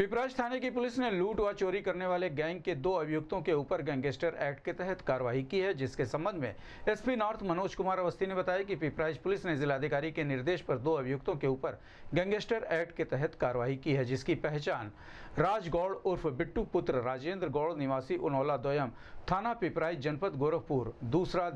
पिपराज थाने की पुलिस ने लूट व चोरी करने वाले गैंग के दो अभियुक्तों के ऊपर गैंगस्टर एक्ट के तहत कार्रवाई की है जिसके संबंध में एसपी नॉर्थ मनोज कुमार अवस्थी ने बताया कि पिपराज पुलिस ने जिलाधिकारी के निर्देश पर दो अभियुक्तों के ऊपर गैंगस्टर एक्ट के तहत कार्रवाई की है जिसकी पहचान राज गौड़ उर्फ बिट्टू पुत्र राजेंद्र गौड़ निवासी उनौला दोयम थाना पिपराइज जनपद गोरखपुर दूसरा